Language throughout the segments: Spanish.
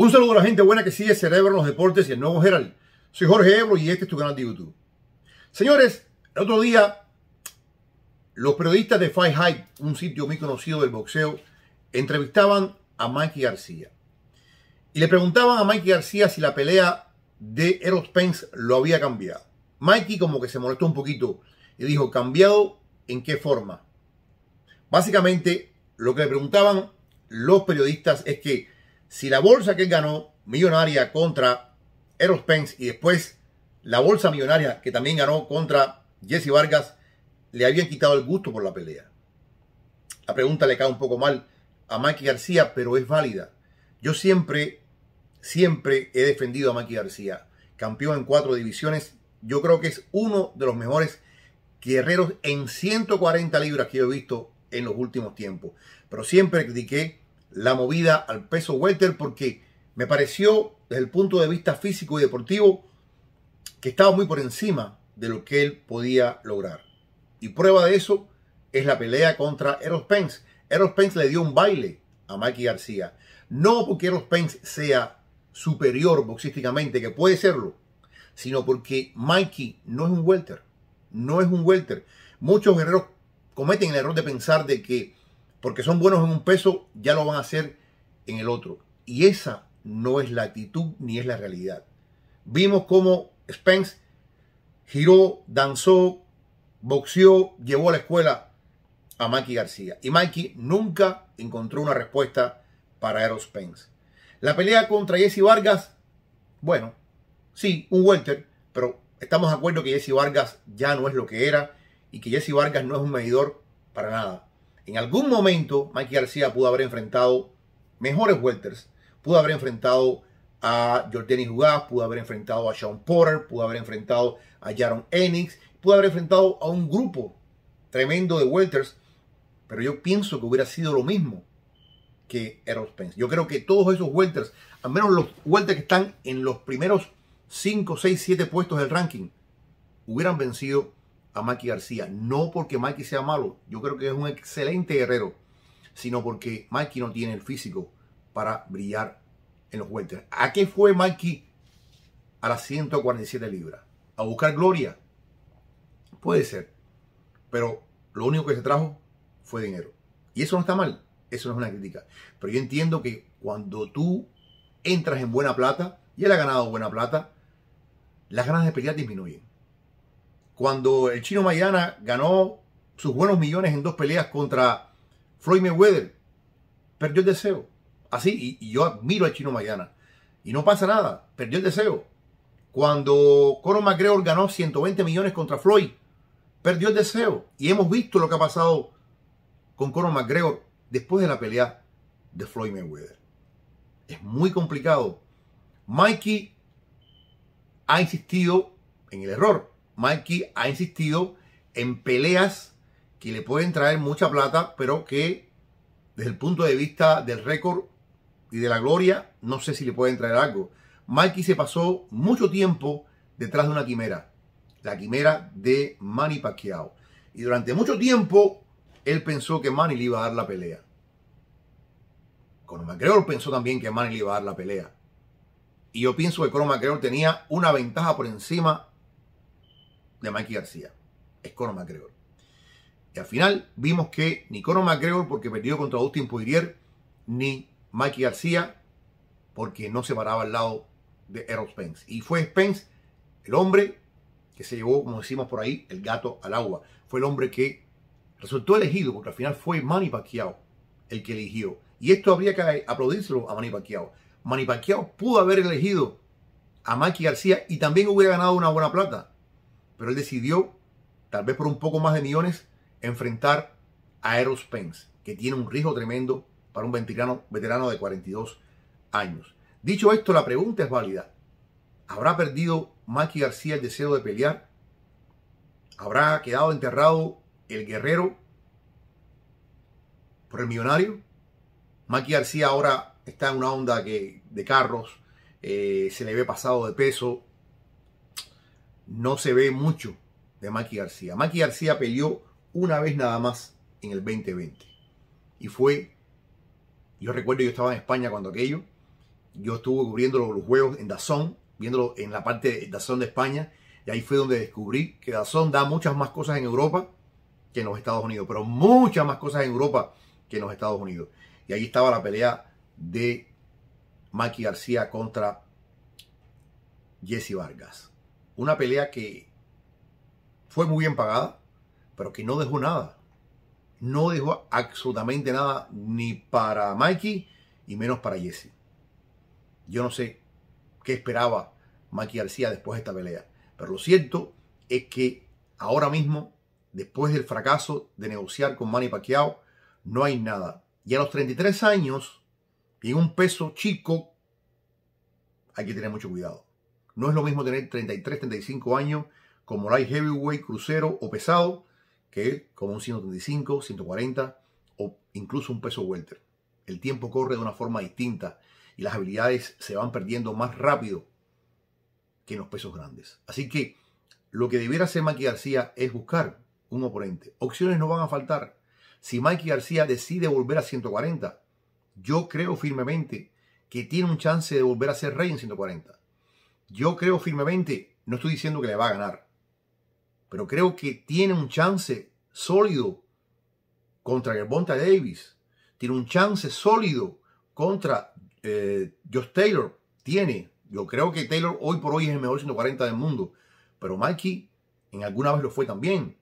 Un saludo a la gente buena que sigue Cerebro en los Deportes y el Nuevo Herald. Soy Jorge Ebro y este es tu canal de YouTube. Señores, el otro día los periodistas de Fight Hype, un sitio muy conocido del boxeo, entrevistaban a Mikey García. Y le preguntaban a Mikey García si la pelea de Errol Spence lo había cambiado. Mikey como que se molestó un poquito y dijo, ¿cambiado en qué forma? Básicamente, lo que le preguntaban los periodistas es que si la bolsa que ganó, millonaria contra Errol Spence, y después la bolsa millonaria que también ganó contra Jesse Vargas, le habían quitado el gusto por la pelea. La pregunta le cae un poco mal a Mikey García, pero es válida. Yo siempre, siempre he defendido a Mikey García, campeón en cuatro divisiones. Yo creo que es uno de los mejores guerreros en 140 libras que he visto en los últimos tiempos. Pero siempre critiqué la movida al peso welter porque me pareció desde el punto de vista físico y deportivo que estaba muy por encima de lo que él podía lograr. Y prueba de eso es la pelea contra Eros Pence. Eros Pence le dio un baile a Mikey García. No porque Eros Pence sea superior boxísticamente, que puede serlo, sino porque Mikey no es un welter. No es un welter. Muchos guerreros cometen el error de pensar de que porque son buenos en un peso, ya lo van a hacer en el otro. Y esa no es la actitud ni es la realidad. Vimos cómo Spence giró, danzó, boxeó, llevó a la escuela a Mikey García. Y Mikey nunca encontró una respuesta para Errol Spence. La pelea contra Jesse Vargas, bueno, sí, un welter, pero estamos de acuerdo que Jesse Vargas ya no es lo que era y que Jesse Vargas no es un medidor para nada. En algún momento, Mikey García pudo haber enfrentado mejores welters. Pudo haber enfrentado a Jordan Hugas, pudo haber enfrentado a Sean Porter, pudo haber enfrentado a Jaron Enix, pudo haber enfrentado a un grupo tremendo de welters. Pero yo pienso que hubiera sido lo mismo que Errol Spence. Yo creo que todos esos welters, al menos los welters que están en los primeros 5, 6, 7 puestos del ranking, hubieran vencido a Mikey García. No porque Mikey sea malo, yo creo que es un excelente guerrero, sino porque Mikey no tiene el físico para brillar en los welters. ¿A qué fue Mikey a las 147 libras? ¿A buscar gloria? Puede ser, pero lo único que se trajo fue dinero. Y eso no está mal, eso no es una crítica. Pero yo entiendo que cuando tú entras en buena plata, y él ha ganado buena plata, las ganas de pelear disminuyen cuando el chino Mayana ganó sus buenos millones en dos peleas contra Floyd Mayweather, perdió el deseo. Así, y, yo admiro al chino Mayana. Y no pasa nada, perdió el deseo. Cuando Conor McGregor ganó 120 millones contra Floyd, perdió el deseo. Y hemos visto lo que ha pasado con Conor McGregor después de la pelea de Floyd Mayweather. Es muy complicado. Mikey ha insistido en el error. Mikey ha insistido en peleas que le pueden traer mucha plata, pero que desde el punto de vista del récord y de la gloria, no sé si le pueden traer algo. Mikey se pasó mucho tiempo detrás de una quimera, la quimera de Manny Pacquiao. Y durante mucho tiempo él pensó que Manny le iba a dar la pelea. Conor McGregor pensó también que Manny le iba a dar la pelea. Y yo pienso que Conor McGregor tenía una ventaja por encima de Mikey García, es Conor McGregor. Y al final vimos que ni Conor McGregor, porque perdió contra Austin Poirier, ni Mikey García, porque no se paraba al lado de Errol Spence. Y fue Spence el hombre que se llevó, como decimos por ahí, el gato al agua. Fue el hombre que resultó elegido, porque al final fue Manny Pacquiao el que eligió. Y esto habría que aplaudírselo a Manny Pacquiao. Manny Pacquiao pudo haber elegido a Mikey García y también hubiera ganado una buena plata. Pero él decidió, tal vez por un poco más de millones, enfrentar a Eros Pence, que tiene un riesgo tremendo para un veterano, veterano de 42 años. Dicho esto, la pregunta es válida. ¿Habrá perdido Maki García el deseo de pelear? ¿Habrá quedado enterrado el guerrero por el millonario? Maki García ahora está en una onda de carros, eh, se le ve pasado de peso, no se ve mucho de Maki García. Maki García peleó una vez nada más en el 2020. Y fue, yo recuerdo, yo estaba en España cuando aquello, yo estuve cubriendo los juegos en Dazón, viéndolo en la parte de Dazón de España, y ahí fue donde descubrí que Dazón da muchas más cosas en Europa que en los Estados Unidos, pero muchas más cosas en Europa que en los Estados Unidos. Y ahí estaba la pelea de Maki García contra Jesse Vargas. Una pelea que fue muy bien pagada, pero que no dejó nada. No dejó absolutamente nada ni para Mikey y menos para Jesse. Yo no sé qué esperaba Mikey García después de esta pelea. Pero lo cierto es que ahora mismo, después del fracaso de negociar con Manny Pacquiao, no hay nada. Y a los 33 años, y en un peso chico, hay que tener mucho cuidado. No es lo mismo tener 33, 35 años como light heavyweight, crucero o pesado que como un 135, 140 o incluso un peso welter. El tiempo corre de una forma distinta y las habilidades se van perdiendo más rápido que en los pesos grandes. Así que lo que debiera hacer Mikey García es buscar un oponente. Opciones no van a faltar. Si Mikey García decide volver a 140, yo creo firmemente que tiene un chance de volver a ser rey en 140. Yo creo firmemente, no estoy diciendo que le va a ganar, pero creo que tiene un chance sólido contra Gerbonta Davis. Tiene un chance sólido contra eh, Josh Taylor. Tiene. Yo creo que Taylor hoy por hoy es el mejor 140 del mundo. Pero Mikey en alguna vez lo fue también.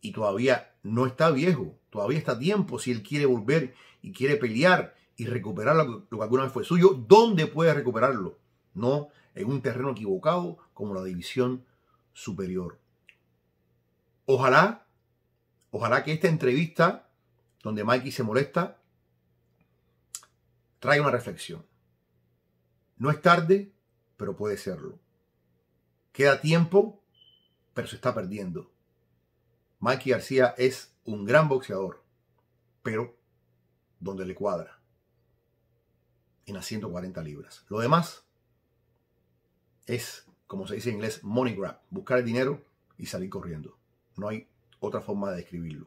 Y todavía no está viejo. Todavía está tiempo si él quiere volver y quiere pelear y recuperar lo que alguna vez fue suyo. ¿Dónde puede recuperarlo? No en un terreno equivocado como la división superior. Ojalá, ojalá que esta entrevista donde Mikey se molesta traiga una reflexión. No es tarde, pero puede serlo. Queda tiempo, pero se está perdiendo. Mikey García es un gran boxeador, pero donde le cuadra, en las 140 libras. Lo demás es, como se dice en inglés, money grab, buscar el dinero y salir corriendo. No hay otra forma de describirlo.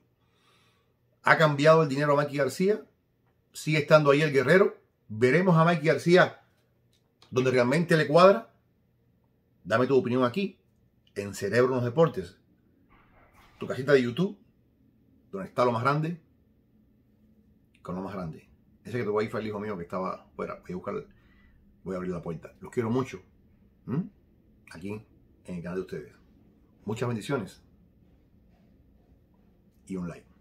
¿Ha cambiado el dinero a Mikey García? ¿Sigue estando ahí el guerrero? ¿Veremos a Mikey García donde realmente le cuadra? Dame tu opinión aquí, en Cerebro en los Deportes, tu casita de YouTube, donde está lo más grande, con lo más grande. Ese que tu voy el hijo mío que estaba fuera. Voy a buscar, voy a abrir la puerta. Los quiero mucho. ¿Mm? aquí en el canal de ustedes. Muchas bendiciones y un like.